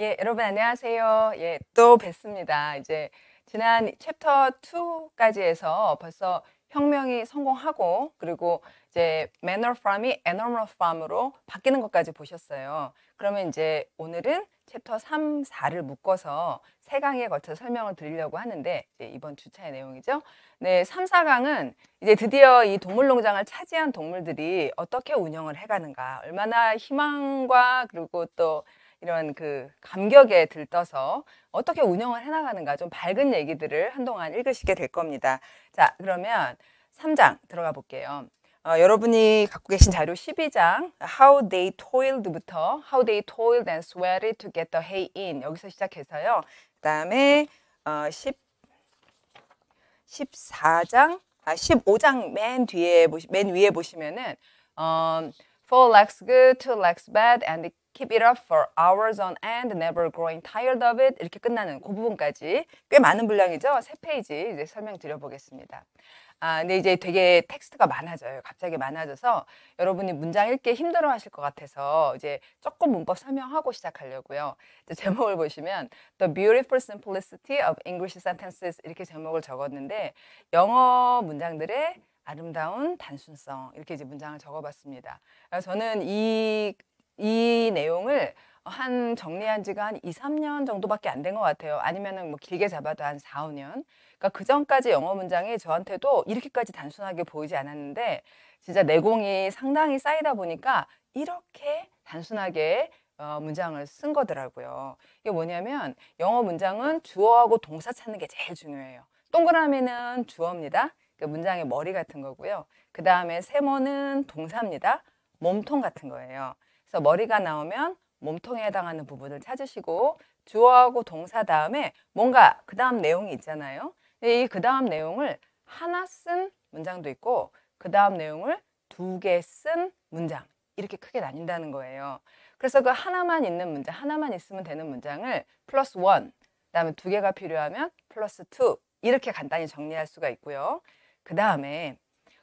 예, 여러분 안녕하세요. 예, 또 뵙습니다. 이제 지난 챕터 2까지에서 벌써 혁명이 성공하고 그리고 이제 매너 n o 이 a 너 i m a 으로 바뀌는 것까지 보셨어요. 그러면 이제 오늘은 챕터 3, 4를 묶어서 세 강에 걸쳐 설명을 드리려고 하는데 이번 주차의 내용이죠. 네, 3, 4강은 이제 드디어 이 동물농장을 차지한 동물들이 어떻게 운영을 해가는가, 얼마나 희망과 그리고 또 이런 그 감격에 들떠서 어떻게 운영을 해나가는가 좀 밝은 얘기들을 한동안 읽으시게 될 겁니다. 자, 그러면 3장 들어가 볼게요. 어, 여러분이 갖고 계신 자료 12장 How they toiled부터 How they toiled and sweated to get the hay in 여기서 시작해서요. 그 다음에 어, 10, 14장 아, 15장 맨 뒤에 보시, 맨 위에 보시면은 어, four legs good, two legs bad, and keep it up for hours on end, never growing tired of it 이렇게 끝나는 그 부분까지 꽤 많은 분량이죠. 세 페이지 이제 설명드려 보겠습니다. 아, 근데 이제 되게 텍스트가 많아져요. 갑자기 많아져서 여러분이 문장 읽기 힘들어 하실 것 같아서 이제 조금 문법 설명하고 시작하려고요. 제목을 보시면 The Beautiful Simplicity of English Sentences 이렇게 제목을 적었는데 영어 문장들의 아름다운 단순성 이렇게 이제 문장을 적어봤습니다. 저는 이이 내용을 한 정리한 지가 한 2, 3년 정도밖에 안 된 것 같아요. 아니면은 뭐 길게 잡아도 한 4, 5년. 그러니까 그 전까지 영어 문장이 저한테도 이렇게까지 단순하게 보이지 않았는데 진짜 내공이 상당히 쌓이다 보니까 이렇게 단순하게 어, 문장을 쓴 거더라고요. 이게 뭐냐면 영어 문장은 주어하고 동사 찾는 게 제일 중요해요. 동그라미는 주어입니다. 그러니까 문장의 머리 같은 거고요. 그 다음에 세모는 동사입니다. 몸통 같은 거예요. 그래서 머리가 나오면 몸통에 해당하는 부분을 찾으시고 주어하고 동사 다음에 뭔가 그 다음 내용이 있잖아요. 이 그 다음 내용을 하나 쓴 문장도 있고 그 다음 내용을 두 개 쓴 문장 이렇게 크게 나뉜다는 거예요. 그래서 그 하나만 있는 문장, 하나만 있으면 되는 문장을 플러스 원, 그다음에 두 개가 필요하면 플러스 투 이렇게 간단히 정리할 수가 있고요. 그 다음에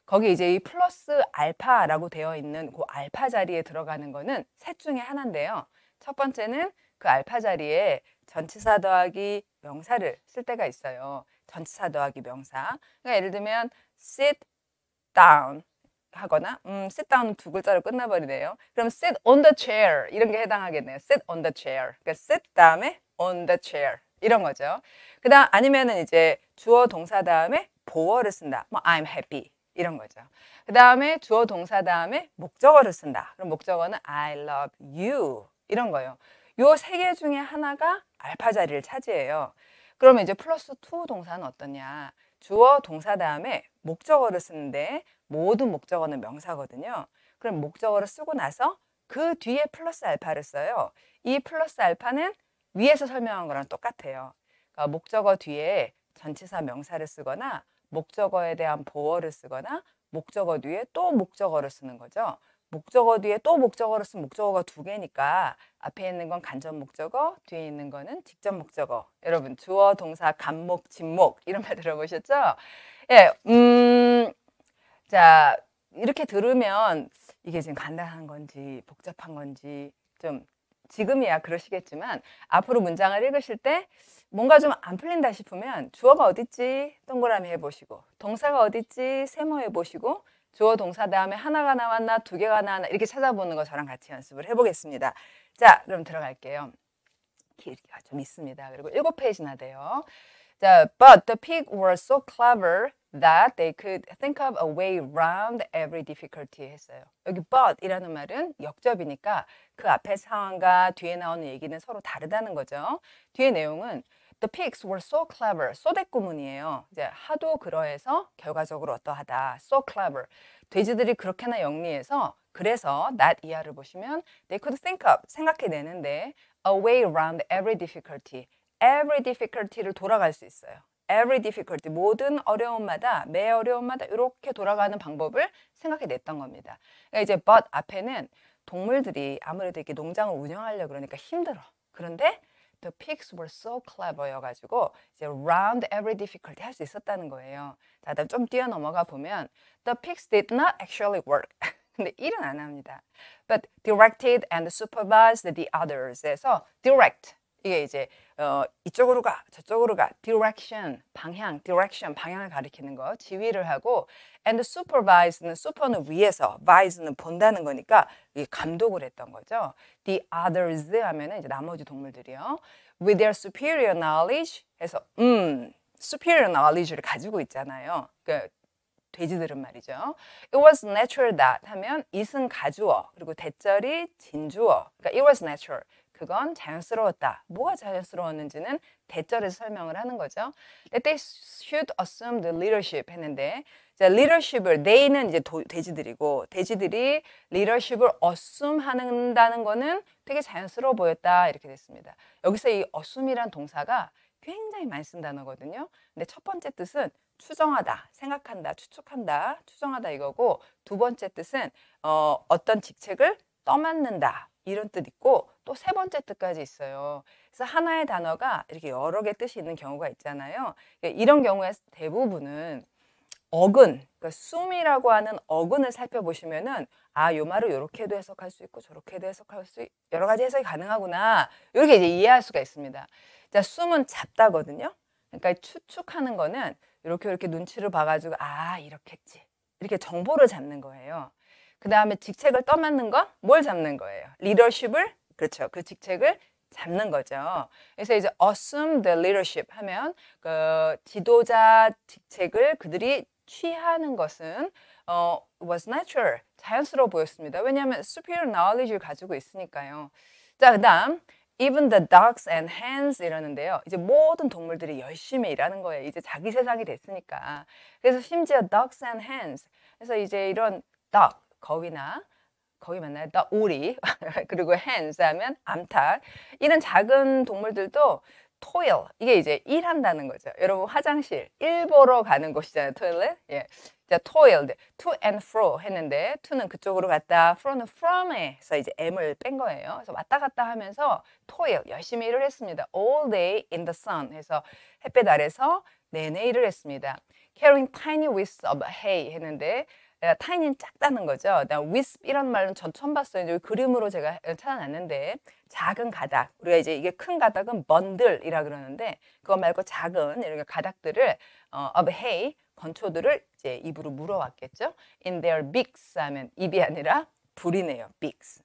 거기 이제 이 플러스 알파라고 되어 있는 그 알파 자리에 들어가는 거는 셋 중에 하나인데요. 첫 번째는 그 알파 자리에 전치사 더하기 명사를 쓸 때가 있어요. 전치사 더하기 명사. 그러니까 예를 들면 sit down 하거나 음, sit down 두 글자로 끝나버리네요. 그럼 sit on the chair 이런 게 해당하겠네요. sit on the chair. 그러니까 sit 다음에 on the chair 이런 거죠. 그다음 아니면은 이제 주어 동사 다음에 보어를 쓴다. 뭐 I'm happy 이런 거죠. 그 다음에 주어 동사 다음에 목적어를 쓴다. 그럼 목적어는 I love you 이런 거예요. 요 세 개 중에 하나가 알파 자리를 차지해요. 그러면 이제 플러스 투 동사는 어떠냐. 주어 동사 다음에 목적어를 쓰는데 모든 목적어는 명사거든요. 그럼 목적어를 쓰고 나서 그 뒤에 플러스 알파를 써요. 이 플러스 알파는 위에서 설명한 거랑 똑같아요. 그러니까 목적어 뒤에 전치사 명사를 쓰거나 목적어에 대한 보어를 쓰거나 목적어 뒤에 또 목적어를 쓰는 거죠. 목적어 뒤에 또 목적어를 쓴 목적어가 두 개니까 앞에 있는 건 간접 목적어, 뒤에 있는 거는 직접 목적어. 여러분 주어, 동사, 간목, 진목 이런 말 들어보셨죠? 예, 음, 자 이렇게 들으면 이게 지금 간단한 건지 복잡한 건지 좀 지금이야 그러시겠지만 앞으로 문장을 읽으실 때 뭔가 좀 안 풀린다 싶으면 주어가 어딨지 동그라미 해보시고 동사가 어딨지 세모 해보시고 주어 동사 다음에 하나가 나왔나 두 개가 나왔나 이렇게 찾아보는 거 저랑 같이 연습을 해보겠습니다. 자 그럼 들어갈게요. 길이가 좀 있습니다. 그리고 7 페이지나 돼요. 자, but the pig w e r so clever that they could think of a way around every difficulty 했어요. 여기 but이라는 말은 역접이니까 그 앞에 상황과 뒤에 나오는 얘기는 서로 다르다는 거죠. 뒤에 내용은 The pigs were so clever. 쏘대꾸문이에요. 이제 하도 그러해서 결과적으로 어떠하다. So clever. 돼지들이 그렇게나 영리해서 그래서 that 이하를 보시면 they could think of 생각해내는데 a way around every difficulty. every difficulty를 돌아갈 수 있어요. every difficulty 모든 어려움마다 매 어려움마다 이렇게 돌아가는 방법을 생각해 냈던 겁니다. 그러니까 이제 but 앞에는 동물들이 아무래도 이렇게 농장을 운영하려 그러니까 힘들어. 그런데 the pigs were so clever여가지고 이제 round every difficulty 할 수 있었다는 거예요. 다들 좀 뛰어넘어가 보면 the pigs did not actually work. 근데 일은 안 합니다. But directed and supervised the others에서 direct 이게 이제 어, 이쪽으로 가, 저쪽으로 가, direction, 방향, direction, 방향을 가리키는 거, 지휘를 하고 and supervise는, super는 위에서, vise는 본다는 거니까 이 감독을 했던 거죠. the others 하면 이제 나머지 동물들이요. with their superior knowledge 해서 음, superior knowledge를 가지고 있잖아요. 그러니까 돼지들은 말이죠. It was natural that 하면 이승 가주어 그리고 대절이 진주어. 그러니까 it was natural. 그건 자연스러웠다. 뭐가 자연스러웠는지는 대절에서 설명을 하는 거죠. That they should assume the leadership 했는데 자, leadership을 they는 이제 도, 돼지들이고 돼지들이 leadership을 assume 한다는 거는 되게 자연스러워 보였다 이렇게 됐습니다. 여기서 이 assume이란 동사가 굉장히 많이 쓴 단어거든요. 근데 첫 번째 뜻은 추정하다, 생각한다, 추측한다, 추정하다 이거고 두 번째 뜻은 어, 어떤 직책을 떠맡는다, 이런 뜻 있고 또 세 번째 뜻까지 있어요. 그래서 하나의 단어가 이렇게 여러 개 뜻이 있는 경우가 있잖아요. 그러니까 이런 경우에 대부분은 어근, 그러니까 숨이라고 하는 어근을 살펴보시면은 아, 요 말을 요렇게도 해석할 수 있고 저렇게도 해석할 수 있, 여러 가지 해석이 가능하구나. 이렇게 이제 이해할 수가 있습니다. 자, 숨은 잡다거든요. 그러니까 추측하는 거는 이렇게 이렇게 눈치를 봐가지고 아, 이렇겠지. 이렇게 정보를 잡는 거예요. 그 다음에 직책을 떠맡는 건뭘 잡는 거예요? 리더십을 그렇죠. 그 직책을 잡는 거죠. 그래서 이제 assume the leadership 하면 그 지도자 직책을 그들이 취하는 것은 어, was natural 자연스러워 보였습니다. 왜냐하면 superior knowledge를 가지고 있으니까요. 자 그다음 even the dogs and hens 이러는데요. 이제 모든 동물들이 열심히 일하는 거예요. 이제 자기 세상이 됐으니까. 그래서 심지어 dogs and hens 그래서 이제 이런 dog 거위나 거위 만나요? 나 오리 그리고 hands 하면 암탉 이런 작은 동물들도 toil 이게 이제 일한다는 거죠. 여러분 화장실 일보러 가는 곳이잖아요. toilet 예. 자 toil to and fro 했는데 to는 그쪽으로 갔다 fro는 from에서 이제 m을 뺀 거예요. 그래서 왔다 갔다 하면서 toil 열심히 일을 했습니다. all day in the sun 해서 햇볕 아래서 내내 일을 했습니다. carrying tiny wisps of hay 했는데 타인이 작다는 거죠. 위스 이런 말은 전 처음 봤어요. 이제 그림으로 제가 어, 찾아놨는데 작은 가닥 우리가 이제 이게 큰 가닥은 번들이라 그러는데 그거 말고 작은 이런 가닥들을 어, of hay 건초들을 이제 입으로 물어왔겠죠. In their beaks 하면 입이 아니라 불이네요. beaks.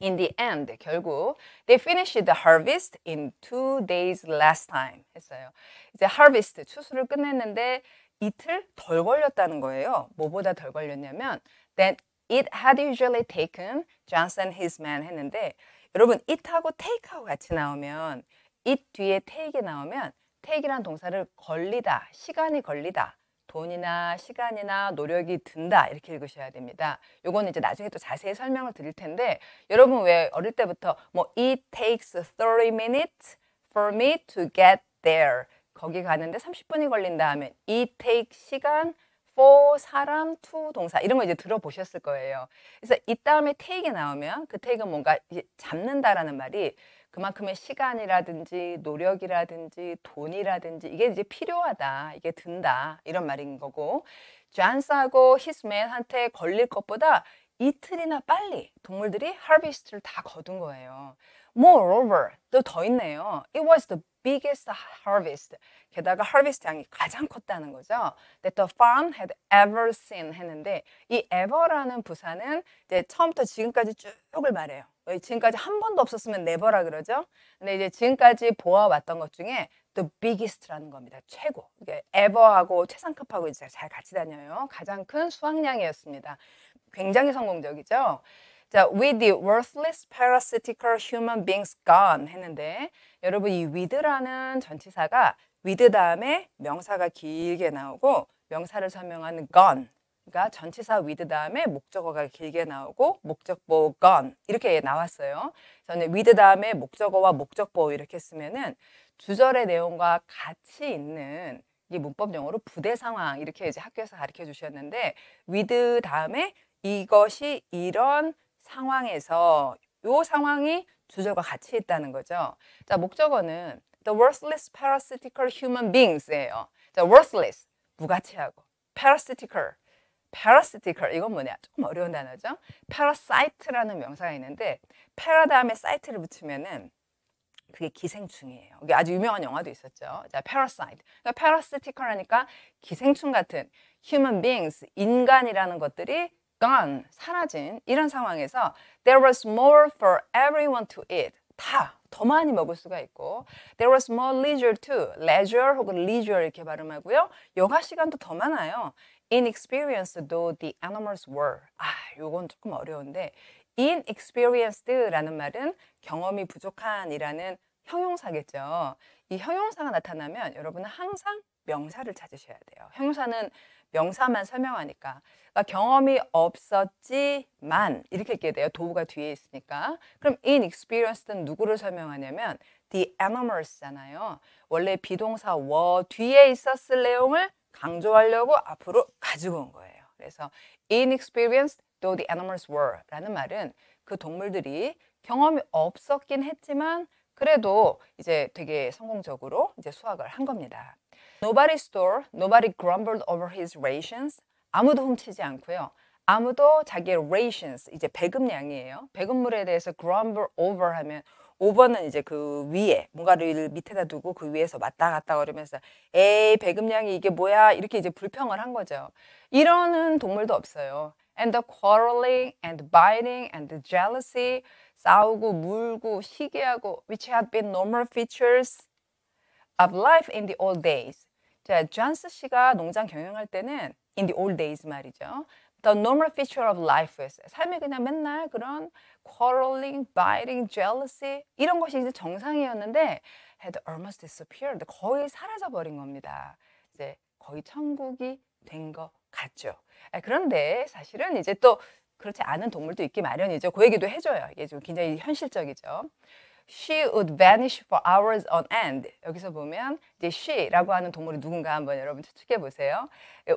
In the end, 결국 they finished the harvest in two days last time 했어요. 이제 harvest 추수를 끝냈는데 이틀 덜 걸렸다는 거예요. 뭐보다 덜 걸렸냐면 that it had usually taken Johnson and his man 했는데 여러분 it하고 take하고 같이 나오면 it 뒤에 take이 나오면 take이란 동사를 걸리다, 시간이 걸리다, 돈이나 시간이나 노력이 든다 이렇게 읽으셔야 됩니다. 요거는 이제 나중에 또 자세히 설명을 드릴 텐데 여러분 왜 어릴 때부터 뭐 it takes 30 minutes for me to get there 거기 가는데 30분이 걸린다 하면 it take 시간 for 사람 to 동사 이런 거 이제 들어보셨을 거예요. 그래서 이 다음에 t a k e 나오면 그 take은 뭔가 잡는다라는 말이 그만큼의 시간이라든지 노력이라든지 돈이라든지 이게 이제 필요하다 이게 든다 이런 말인 거고 존스하고 히스맨한테 걸릴 것보다 이틀이나 빨리 동물들이 하비스트를 다 거둔 거예요. Moreover 또더 있네요. It was the biggest harvest. 게다가 harvest 양이 가장 컸다는 거죠. That the farm had ever seen 했는데 이 ever라는 부사는 이제 처음부터 지금까지 쭉을 말해요. 지금까지 한 번도 없었으면 never라 그러죠. 근데 이제 지금까지 보아왔던 것 중에 the biggest라는 겁니다. 최고. 이게 ever하고 최상급하고 이제 잘 같이 다녀요. 가장 큰 수확량이었습니다. 굉장히 성공적이죠. 자, with the worthless parasitical human beings gone 했는데 여러분 이 with라는 전치사가 with 다음에 명사가 길게 나오고 명사를 설명하는 gone 그러니까 전치사 with 다음에 목적어가 길게 나오고 목적보 gone 이렇게 나왔어요. 저는 with 다음에 목적어와 목적보 이렇게 쓰면은 주절의 내용과 같이 있는 이 문법 용어로 부대 상황 이렇게 이제 학교에서 가르쳐 주셨는데 with 다음에 이것이 이런 상황에서 요 상황이 주저가 같이 있다는 거죠. 자, 목적어는 the worthless parasitical human beings예요. 자, worthless 무가치하고 parasitical parasitical 이건 뭐냐? 조금 어려운 단어죠. parasite라는 명사가 있는데 para 다음에 site를 붙이면은 그게 기생충이에요. 이게 아주 유명한 영화도 있었죠. 자, parasite. 그러니까 parasitical하니까 기생충 같은 human beings 인간이라는 것들이 gone, 사라진 이런 상황에서 there was more for everyone to eat. 다 더 많이 먹을 수가 있고 there was more leisure t o leisure 혹은 leisure 이렇게 발음하고요. 여가 시간도 더 많아요. inexperienced though the animals were. 아, 요건 조금 어려운데 inexperienced라는 말은 경험이 부족한이라는 형용사겠죠. 이 형용사가 나타나면 여러분은 항상 명사를 찾으셔야 돼요. 형용사는 명사만 설명하니까 그러니까 경험이 없었지만 이렇게 읽게 돼요. 도구가 뒤에 있으니까 그럼 inexperienced는 누구를 설명하냐면 the animals잖아요. 원래 비동사 were 뒤에 있었을 내용을 강조하려고 앞으로 가지고 온 거예요. 그래서 inexperienced though the animals were 라는 말은 그 동물들이 경험이 없었긴 했지만 그래도 이제 되게 성공적으로 이제 수확을 한 겁니다. Nobody stole, nobody grumbled over his rations. 아무도 훔치지 않고요. 아무도 자기의 rations, 이제 배급량이에요. 배급물에 대해서 grumble over 하면 오버는 이제 그 위에 뭔가를 밑에다 두고 그 위에서 왔다 갔다 거리면서 에이 배급량이 이게 뭐야 이렇게 이제 불평을 한 거죠. 이러는 동물도 없어요. And the quarreling and biting and the jealousy 싸우고 물고 시기하고 which have been normal features of life in the old days. 자, 존스 씨가 농장 경영할 때는 in the old days 말이죠. The normal feature of l i f e 였어 삶이 그냥 맨날 그런 quarreling, biting, jealousy 이런 것이 이제 정상이었는데 had almost disappeared. 거의 사라져 버린 겁니다. 이제 거의 천국이 된 것 같죠. 그런데 사실은 이제 또 그렇지 않은 동물도 있기 마련이죠. 그 얘기도 해줘요. 이게 좀 굉장히 현실적이죠. She would vanish for hours on end. 여기서 보면 이제 she라고 하는 동물이 누군가 한번 여러분 추측해 보세요.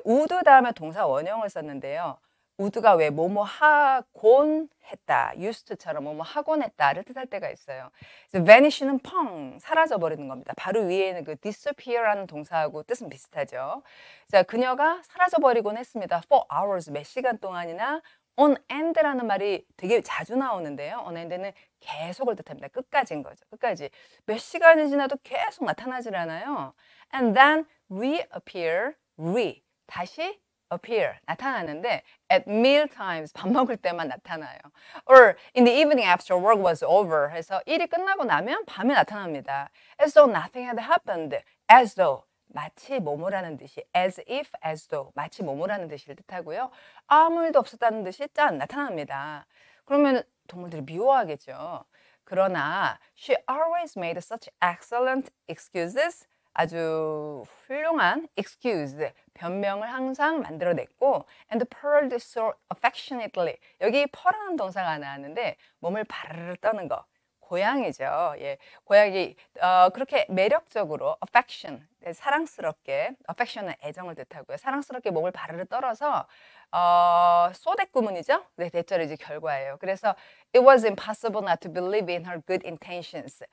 우드 다음에 동사 원형을 썼는데요. 우드가 왜 뭐뭐 하곤 했다, 유스트처럼 뭐뭐 하곤 했다를 뜻할 때가 있어요. 그래서 vanish는 펑 사라져 버리는 겁니다. 바로 위에 있는 그 disappear라는 동사하고 뜻은 비슷하죠. 자, 그녀가 사라져 버리곤 했습니다. for hours 몇 시간 동안이나 on end라는 말이 되게 자주 나오는데요. on end는 계속을 뜻합니다. 끝까지인 거죠. 끝까지. 몇 시간이 지나도 계속 나타나질 않아요. and then reappear, re. 다시 appear, 나타나는데 at meal times, 밥 먹을 때만 나타나요. or in the evening after work was over 해서 일이 끝나고 나면 밤에 나타납니다. as though nothing had happened. as though 마치 뭐뭐라는 듯이 as if as though 마치 뭐뭐라는 듯이를 뜻하고요. 아무 일도 없었다는 듯이 짠 나타납니다. 그러면 동물들이 미워하겠죠. 그러나 she always made such excellent excuses 아주 훌륭한 excuse 변명을 항상 만들어냈고 and purred so affectionately 여기 pur라는 동사가 나왔는데 몸을 바르르 떠는 거 고양이죠. 예, 고양이 어, 그렇게 매력적으로 affection 네, 사랑스럽게 affection은 애정을 뜻하고요. 사랑스럽게 몸을 바르르 떨어서 어, 소대구문이죠 네, 대절이 이제 결과예요. 그래서 it was impossible not to believe in her good intentions.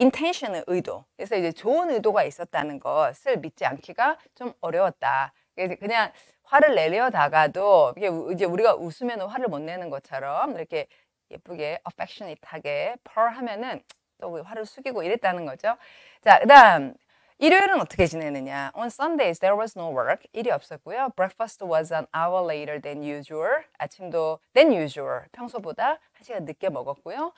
intention은 의도. 그래서 이제 좋은 의도가 있었다는 것을 믿지 않기가 좀 어려웠다. 그냥 화를 내려다가도 이게 이제 우리가 웃으면 화를 못 내는 것처럼 이렇게 예쁘게 affectionate하게 purr 하면은 또 화를 숙이고 이랬다는 거죠. 자, 그다음 일요일은 어떻게 지내느냐? On Sundays there was no work. 일이 없었고요. Breakfast was an hour later than usual. 아침도 than usual. 평소보다 한 시간 늦게 먹었고요.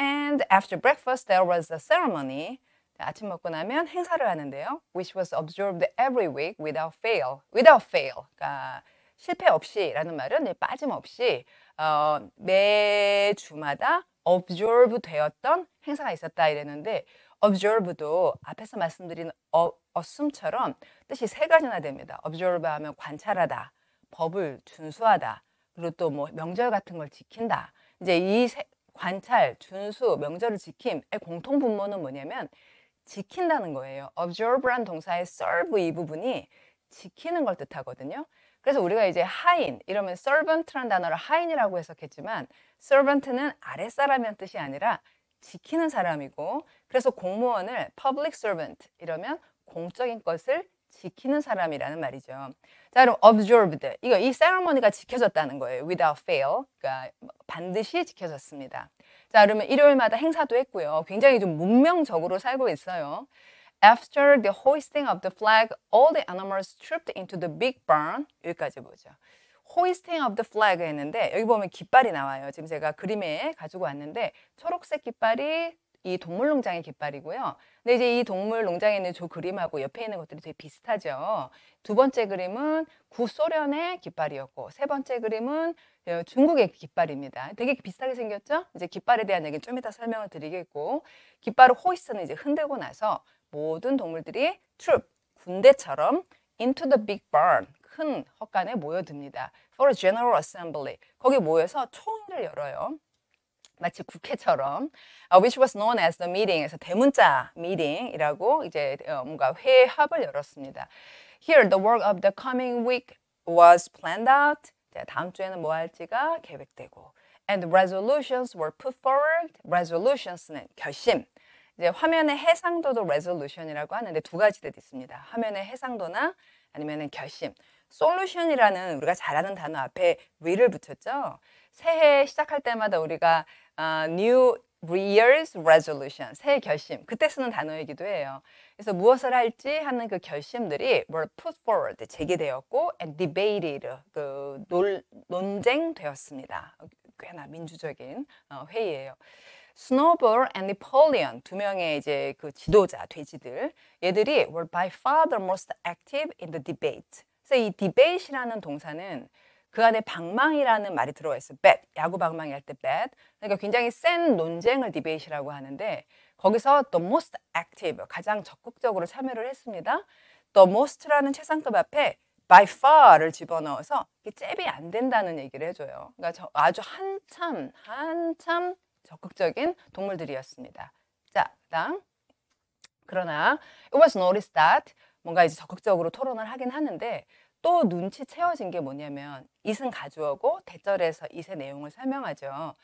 And after breakfast there was a ceremony. 아침 먹고 나면 행사를 하는데요. Which was observed every week without fail. Without fail. 그러니까 실패 없이라는 말은 빠짐없이 어, 매 주마다 observe 되었던 행사가 있었다 이랬는데 observe도 앞에서 말씀드린 어, 어 s 처럼 뜻이 세 가지나 됩니다. observe 하면 관찰하다, 법을 준수하다, 그리고 또 뭐 명절 같은 걸 지킨다. 이제 이 세, 관찰, 준수, 명절을 지킴의 공통 분모는 뭐냐면 지킨다는 거예요. observe란 동사의 serve 이 부분이 지키는 걸 뜻하거든요. 그래서 우리가 이제 하인 이러면 servant라는 단어를 하인이라고 해석했지만 servant는 아랫사람이란 뜻이 아니라 지키는 사람이고 그래서 공무원을 public servant 이러면 공적인 것을 지키는 사람이라는 말이죠. 자, 그럼 observed. 이거 이 c e 머니가 지켜졌다는 거예요. without fail. 그러니까 반드시 지켜졌습니다. 자, 그러면 일요일마다 행사도 했고요. 굉장히 좀 문명적으로 살고 있어요. After the hoisting of the flag, all the animals trooped into the big barn. 여기까지 보죠. hoisting of the flag 했는데 여기 보면 깃발이 나와요. 지금 제가 그림에 가지고 왔는데 초록색 깃발이 이 동물농장의 깃발이고요. 근데 이제 이 동물농장에 있는 저 그림하고 옆에 있는 것들이 되게 비슷하죠. 두 번째 그림은 구소련의 깃발이었고 세 번째 그림은 어, 중국의 깃발입니다. 되게 비슷하게 생겼죠? 이제 깃발에 대한 얘기는 좀 이따 설명을 드리겠고 깃발을 호이스는 이제 흔들고 나서 모든 동물들이 troop, 군대처럼 into the big barn, 큰 헛간에 모여듭니다. for a general assembly, 거기 모여서 총회를 열어요. 마치 국회처럼 which was known as the meeting에서 대문자 meeting이라고 이제 뭔가 회합을 열었습니다. Here the work of the coming week was planned out. 다음 주에는 뭐 할지가 계획되고 and resolutions were put forward. resolutions는 결심, 이제 화면의 해상도도 레졸루션이라고 하는데 두 가지 뜻이 있습니다. 화면의 해상도나 아니면 결심. 솔루션이라는 우리가 잘 아는 단어 앞에 re를 붙였죠. 새해 시작할 때마다 우리가 uh, new year's resolution, 새해 결심, 그때 쓰는 단어이기도 해요. 그래서 무엇을 할지 하는 그 결심들이 뭘 put forward, 제기되었고 and debated, 그 논, 논쟁되었습니다. 어, 꽤나 민주적인 어, 회의예요. 스노볼 and Napoleon 두 명의 이제 그 지도자 돼지들 얘들이 were by far the most active in the debate. 그래서 이 debate이라는 동사는 그 안에 방망이라는 말이 들어와 있어. bet 야구 방망이 할 때 bet. 그러니까 굉장히 센 논쟁을 디베이트라고 하는데 거기서 the most active 가장 적극적으로 참여를 했습니다. the most라는 최상급 앞에 by far를 집어넣어서 잽이 안 된다는 얘기를 해줘요. 그러니까 저 아주 한참 한참 적극적인 동물들이었습니다. 자, 그다음 그러나 it was noticed that 뭔가 이제 적극적으로 토론을 하긴 하는데 또 눈치채워진 게 뭐냐면 이승 가주어고 대절에서 이세 내용을 설명하죠.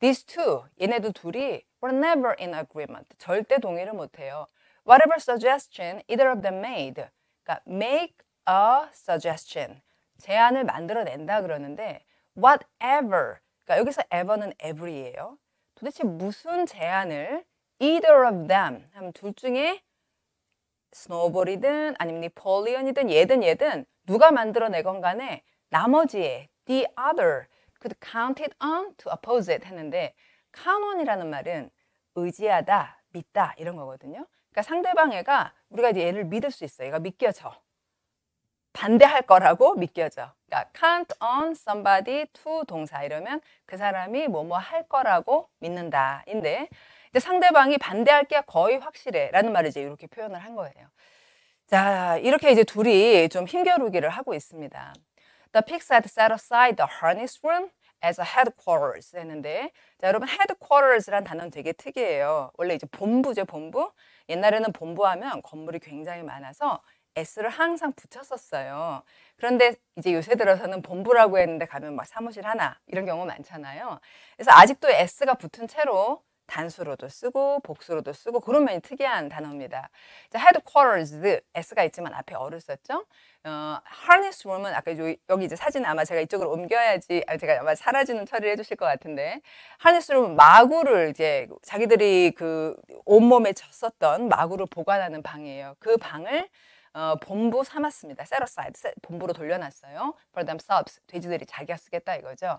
These two, 얘네들 둘이 were never in agreement. 절대 동의를 못해요. Whatever suggestion either of them made. 그러니까 make a suggestion. 제안을 만들어낸다 그러는데 whatever. 그러니까 여기서 ever는 every예요. 도대체 무슨 제안을 either of them 하면 둘 중에 스노볼이든 우 아니면 니폴리언이든 얘든 얘든 누가 만들어내건 간에 나머지의 the other could counted on to oppose it 했는데 count on이라는 말은 의지하다, 믿다 이런 거거든요. 그러니까 상대방 애가 우리가 이제 얘를 믿을 수 있어. 얘가 믿겨져. 반대할 거라고 믿겨져. 그러니까 count on somebody to 동사 이러면 그 사람이 뭐뭐 할 거라고 믿는다인데 이제 상대방이 반대할 게 거의 확실해라는 말을 이제 이렇게 표현을 한 거예요. 자 이렇게 이제 둘이 좀 힘겨루기를 하고 있습니다. The pigs had set aside the harness room as a headquarters 했는데 자 여러분 headquarters란 단어는 되게 특이해요. 원래 이제 본부죠 본부. 옛날에는 본부하면 건물이 굉장히 많아서 S를 항상 붙였었어요. 그런데 이제 요새 들어서는 본부라고 했는데 가면 막 뭐 사무실 하나 이런 경우 많잖아요. 그래서 아직도 S가 붙은 채로 단수로도 쓰고 복수로도 쓰고 그런 면이 특이한 단어입니다. 자, headquarters s가 있지만 앞에 어를 썼죠. 어, harness room은 아까 요, 여기 이제 사진 아마 제가 이쪽으로 옮겨야지 아, 제가 아마 사라지는 처리를 해주실 것 같은데 harness room 마구를 이제 자기들이 그 온몸에 쳤었던 마구를 보관하는 방이에요. 그 방을 어, 본부 삼았습니다. 세러사이드 본부로 돌려놨어요. For themselves 돼지들이 자기가 쓰겠다 이거죠.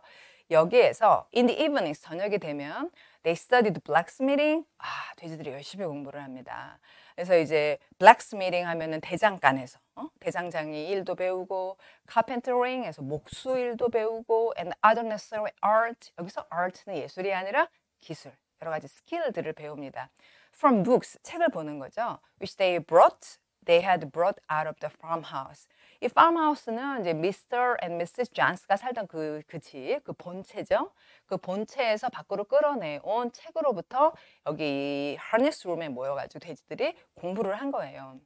여기에서 in the evenings 저녁이 되면 they studied blacksmithing 아 돼지들이 열심히 공부를 합니다. 그래서 이제 blacksmithing 하면은 대장간에서 어? 대장장이 일도 배우고 carpentering에서 목수 일도 배우고 and other necessary art 여기서 art는 예술이 아니라 기술 여러 가지 스킬들을 배웁니다. From books 책을 보는 거죠. Which they brought they had brought out of the farmhouse. 이 farmhouse는 이제 Mr. and Mrs. Johns가 살던 그, 그 집, 그 본체죠. 그 본체에서 밖으로 끌어내온 책으로부터 여기 harness room에 모여가지고 돼지들이 공부를 한 거예요.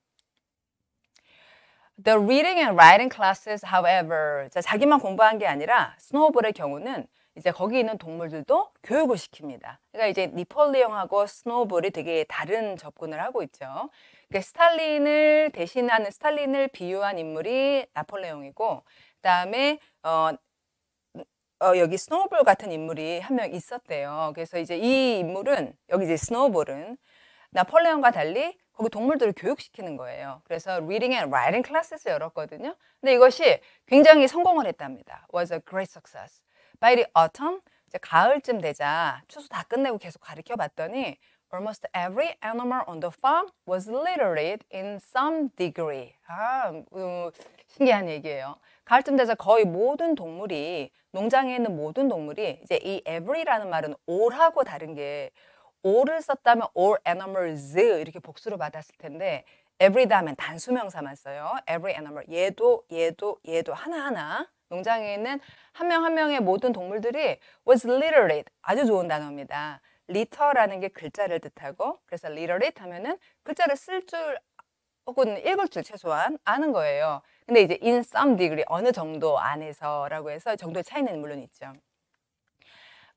The reading and writing classes, however, 자, 자기만 공부한 게 아니라 스노우볼의 경우는 이제 거기 있는 동물들도 교육을 시킵니다. 그러니까 이제 니폴리옹하고 스노볼이 되게 다른 접근을 하고 있죠. 그러니까 스탈린을 대신하는 스탈린을 비유한 인물이 나폴레옹이고 그다음에 어, 어 여기 스노볼 같은 인물이 한 명 있었대요. 그래서 이제 이 인물은 여기 이제 스노볼은 나폴레옹과 달리 거기 동물들을 교육시키는 거예요. 그래서 reading and writing 클래스를 열었거든요. 근데 이것이 굉장히 성공을 했답니다. was a great success. by the autumn 이제 가을쯤 되자 추수 다 끝내고 계속 가르켜 봤더니 almost every animal on the farm was literate in some degree. 아, 음, 신기한 얘기예요. 가을쯤 돼서 거의 모든 동물이 농장에 있는 모든 동물이 이제 이 every라는 말은 all하고 다른 게 all을 썼다면 all animals 이렇게 복수로 받았을 텐데 every 다음엔 단수명사만 써요. every animal 얘도 얘도 얘도 하나하나 농장에 있는 한 명 한 명의 모든 동물들이 was literate 아주 좋은 단어입니다. liter라는 게 글자를 뜻하고 그래서 literate 하면은 글자를 쓸 줄 혹은 읽을 줄 최소한 아는 거예요. 근데 이제 in some degree 어느 정도 안에서라고 해서 정도의 차이는 물론 있죠.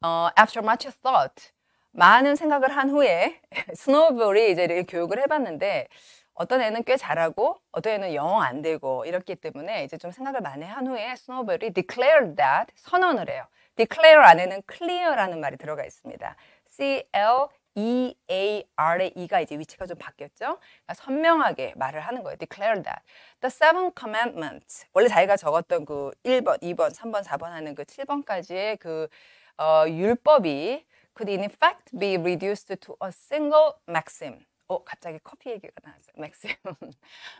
어, after much thought 많은 생각을 한 후에 스노우볼이 이제 교육을 해봤는데 어떤 애는 꽤 잘하고 어떤 애는 영 안 되고 이렇기 때문에 이제 좀 생각을 많이 한 후에 스노벨이 declare that 선언을 해요. declare 안에는 clear라는 말이 들어가 있습니다. C L E A R의 E가 이제 위치가 좀 바뀌었죠. 그러니까 선명하게 말을 하는 거예요. Declare that. The seven commandments. 원래 자기가 적었던 그 1번, 2번, 3번, 4번 하는 그 7번까지의 그 어, 율법이 could in fact be reduced to a single maxim. 어, 갑자기 커피 얘기가 나왔어요. 맥심.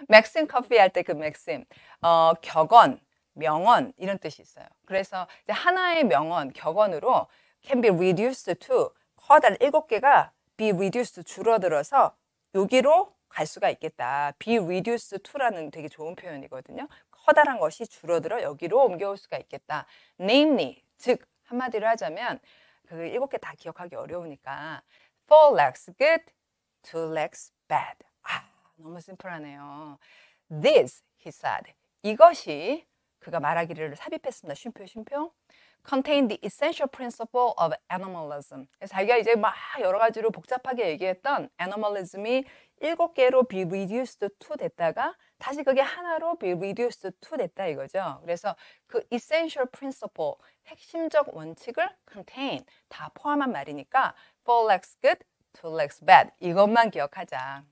맥심 커피 할 때 그 맥심. 어, 격언, 명언 이런 뜻이 있어요. 그래서 이제 하나의 명언, 격언으로 can be reduced to 커다란 일곱 개가 be reduced 줄어들어서 여기로 갈 수가 있겠다. be reduced to라는 되게 좋은 표현이거든요. 커다란 것이 줄어들어 여기로 옮겨올 수가 있겠다. namely, 즉 한마디로 하자면 그 일곱 개 다 기억하기 어려우니까 four legs, good, two legs bed. 아, 너무 심플하네요. This, he said. 이것이 그가 말하기를 삽입했습니다. 쉼표, 쉼표. contain the essential principle of animalism. 자기가 이제 막 여러 가지로 복잡하게 얘기했던 animalism이 일곱 개로 be reduced to 됐다가 다시 그게 하나로 be reduced to 됐다 이거죠. 그래서 그 essential principle, 핵심적 원칙을 contain 다 포함한 말이니까 four legs good, to Lex b a d 이것만 기억하자.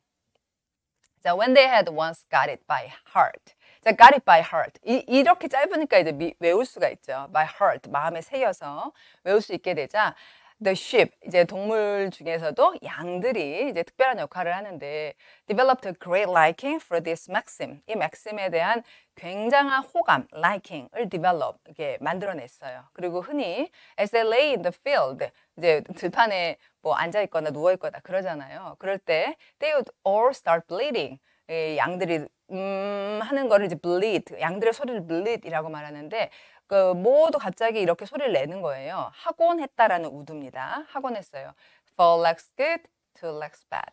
자, when they had once got it by heart. 자, got it by heart. 이, 이렇게 짧으니까 이제 미, 외울 수가 있죠. by heart. 마음에 새겨서 외울 수 있게 되자. The sheep 이제 동물 중에서도 양들이 이제 특별한 역할을 하는데 developed a great liking for this maxim. 이 maxim에 대한 굉장한 호감 liking을 develop 이게 만들어냈어요. 그리고 흔히 as they lay in the field 이제 들판에 뭐 앉아 있거나 누워 있거나 그러잖아요. 그럴 때 they would all start bleeding. 이 양들이 음 하는 거를 이제 bleed 양들의 소리를 bleed이라고 말하는데 그 모두 갑자기 이렇게 소리를 내는 거예요. 학원했다라는 우드입니다. 학원했어요. Four legs good, two legs bad.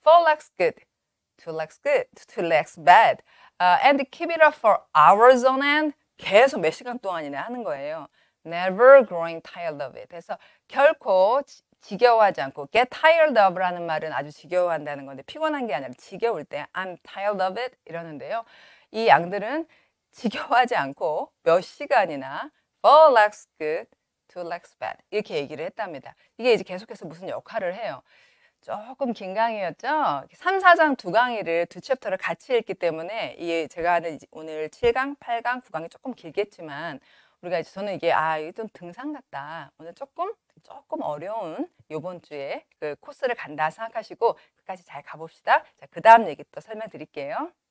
Four legs good, two legs good, two legs bad. Uh, and keep it up for hours on end. 계속 몇 시간 동안이나 하는 거예요. Never growing tired of it. 그래서 결코 지겨워하지 않고 get tired of라는 말은 아주 지겨워한다는 건데 피곤한 게 아니라 지겨울 때 I'm tired of it 이러는데요. 이 양들은 지겨워하지 않고 몇 시간이나 four legs good, two legs bad 이렇게 얘기를 했답니다. 이게 이제 계속해서 무슨 역할을 해요. 조금 긴 강의였죠. 3, 4장 두 강의를 두 챕터를 같이 읽기 때문에 이 제가 하는 오늘 7강, 8강, 9강이 조금 길겠지만 우리가 이제 저는 이게 아 이게 좀 등산 같다. 오늘 조금 조금 어려운 요번 주에 그 코스를 간다 생각하시고 끝까지 잘 가봅시다. 자, 그다음 얘기 또 설명드릴게요.